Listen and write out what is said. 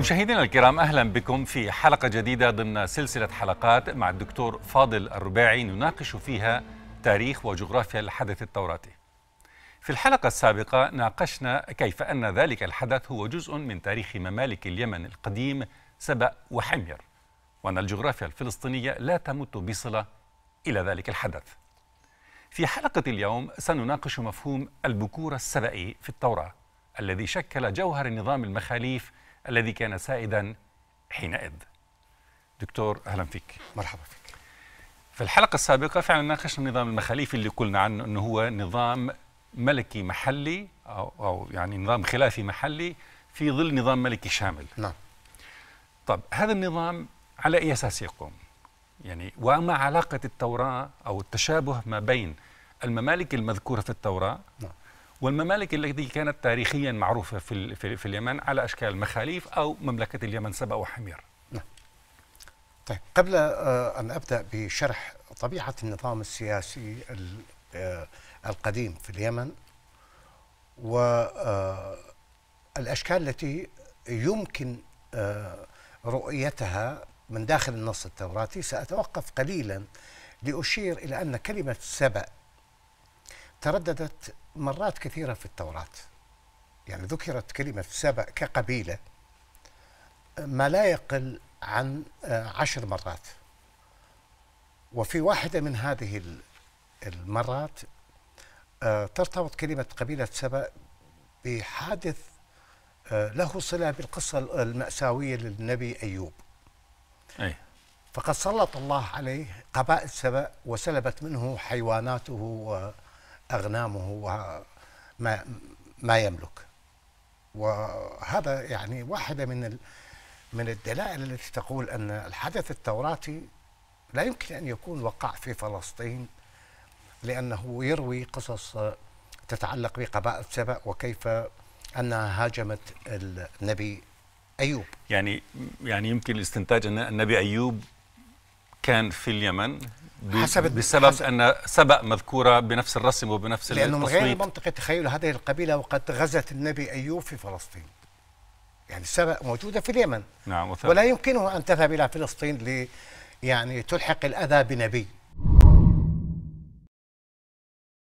مشاهدينا الكرام اهلا بكم في حلقه جديده ضمن سلسله حلقات مع الدكتور فاضل الرباعي نناقش فيها تاريخ وجغرافيا الحدث التوراتي. في الحلقه السابقه ناقشنا كيف ان ذلك الحدث هو جزء من تاريخ ممالك اليمن القديم سبأ وحمير وان الجغرافيا الفلسطينيه لا تمت بصله الى ذلك الحدث. في حلقه اليوم سنناقش مفهوم البكوره السبئي في التوراه الذي شكل جوهر النظام المخاليف الذي كان سائدا حينئذ دكتور أهلا فيك مرحبا فيك في الحلقة السابقة فعلا ناقشنا النظام المخاليفي اللي قلنا عنه أنه هو نظام ملكي محلي أو, أو يعني نظام خلافي محلي في ظل نظام ملكي شامل نعم طب هذا النظام على أي أساس يقوم؟ يعني وما علاقة التوراة أو التشابه ما بين الممالك المذكورة في التوراة نعم. والممالك التي كانت تاريخيا معروفة في, في, في اليمن على أشكال مخاليف أو مملكة اليمن سبأ وحمير نعم. طيب قبل آه، أن أبدأ بشرح طبيعة النظام السياسي آه، القديم في اليمن والأشكال آه، التي يمكن رؤيتها من داخل النص التوراتي سأتوقف قليلا لأشير إلى أن كلمة سبأ ترددت مرات كثيرة في التوراة يعني ذكرت كلمة سبأ كقبيلة ما لا يقل عن آه، عشر مرات وفي واحدة من هذه المرات آه، ترتبط كلمة قبيلة سبأ بحادث آه، له صلة بالقصة المأساوية للنبي أيوب أي. فقد سلط الله عليه قبائل سبأ وسلبت منه حيواناته أغنامه وما ما يملك وهذا يعني واحدة من من الدلائل التي تقول أن الحدث التوراتي لا يمكن أن يكون وقع في فلسطين لأنه يروي قصص تتعلق بقبائل سبأ وكيف أنها هاجمت النبي أيوب يعني يعني يمكن الاستنتاج أن النبي أيوب كان في اليمن حسب بسبب حسب ان سبق مذكوره بنفس الرسم وبنفس لانه التصويت من غير منطقه تخيل هذه القبيله وقد غزت النبي ايوب في فلسطين يعني سبق موجوده في اليمن نعم وثبت. ولا يمكنه ان تذهب الى فلسطين ل يعني تلحق الاذى بنبي